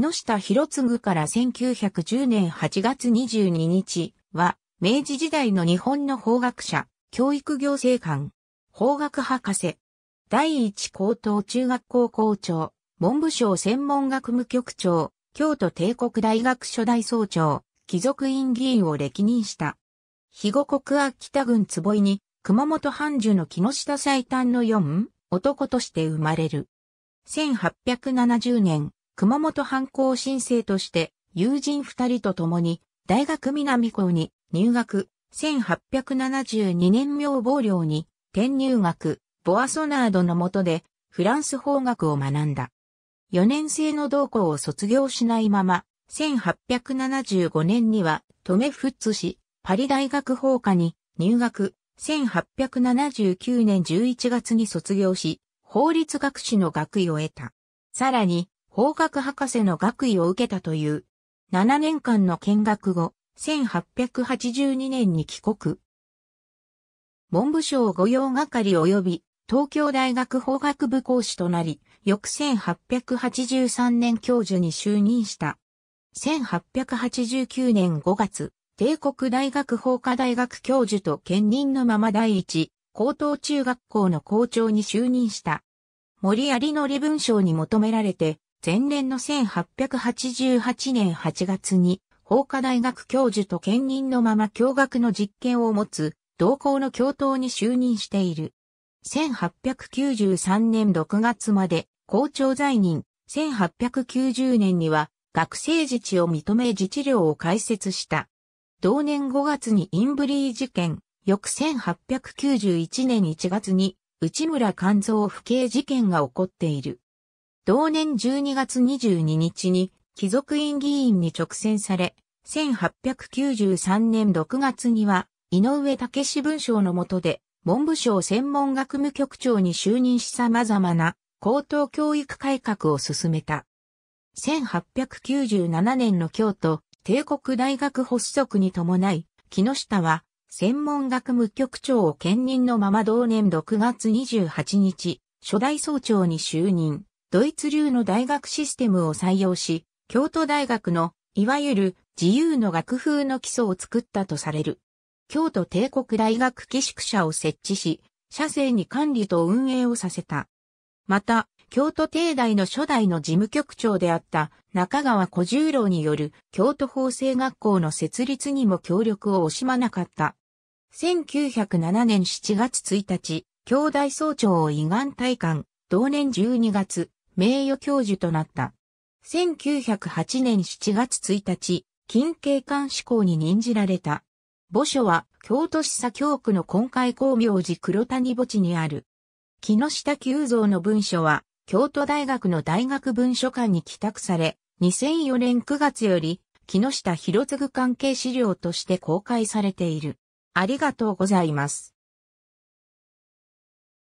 木下博次から1910年8月22日は、明治時代の日本の法学者、教育行政官、法学博士、第一高等中学校校長、文部省専門学務局長、京都帝国大学初代総長、貴族院議員を歴任した。肥後国秋田郡坪井に、熊本藩主の木下最短の4男として生まれる。1870年、熊本藩校申請として友人二人と共に大学南校に入学、1872年明亡寮に転入学、ボアソナードの下でフランス法学を学んだ。4年生の同校を卒業しないまま、1875年にはトメフッツ氏、パリ大学法科に入学、1879年11月に卒業し、法律学士の学位を得た。さらに、法学博士の学位を受けたという。7年間の見学後、1882年に帰国。文部省御用係及び東京大学法学部講師となり、翌1883年教授に就任した。1889年5月、帝国大学法科大学教授と兼任のまま第一、高等中学校の校長に就任した。森有則文章に求められて、前年の1888年8月に、法科大学教授と兼任のまま教学の実験を持つ、同校の教頭に就任している。1893年6月まで校長在任、1890年には学生自治を認め自治領を開設した。同年5月にインブリー事件、翌1891年1月に内村勘蔵不敬事件が起こっている。同年12月22日に貴族院議員に直選され、1893年6月には井上武史文章の下で文部省専門学務局長に就任し様々な高等教育改革を進めた。1897年の京都帝国大学発足に伴い、木下は専門学務局長を兼任のまま同年6月28日、初代総長に就任。ドイツ流の大学システムを採用し、京都大学の、いわゆる自由の学風の基礎を作ったとされる。京都帝国大学寄宿舎を設置し、社政に管理と運営をさせた。また、京都帝大の初代の事務局長であった中川小十郎による京都法制学校の設立にも協力を惜しまなかった。1907年7月1日、京大総長を胃がん退官、同年12月、名誉教授となった。1908年7月1日、近景官志向に任じられた。墓所は、京都市左京区の今回光明寺黒谷墓地にある。木下久蔵の文書は、京都大学の大学文書館に寄託され、2004年9月より、木下博次関係資料として公開されている。ありがとうございます。